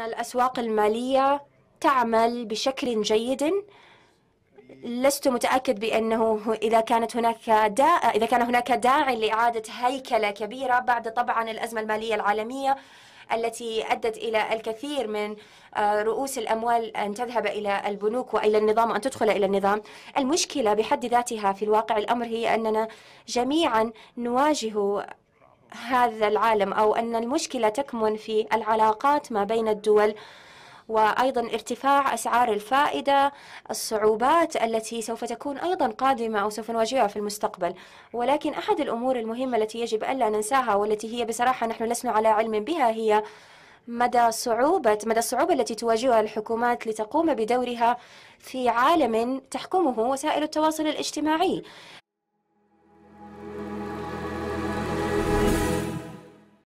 أن الأسواق المالية تعمل بشكل جيد لست متأكد بأنه إذا كانت هناك داء إذا كان هناك داعي لإعادة هيكلة كبيرة بعد طبعا الأزمة المالية العالمية التي أدت إلى الكثير من آه، رؤوس الأموال أن تذهب إلى البنوك وإلى النظام وأن تدخل إلى النظام المشكلة بحد ذاتها في الواقع الأمر هي أننا جميعا نواجه هذا العالم أو أن المشكلة تكمن في العلاقات ما بين الدول وأيضا ارتفاع أسعار الفائدة الصعوبات التي سوف تكون أيضا قادمة أو سوف نواجهها في المستقبل ولكن أحد الأمور المهمة التي يجب ألا ننساها والتي هي بصراحة نحن لسنا على علم بها هي مدى صعوبة مدى الصعوبة التي تواجهها الحكومات لتقوم بدورها في عالم تحكمه وسائل التواصل الاجتماعي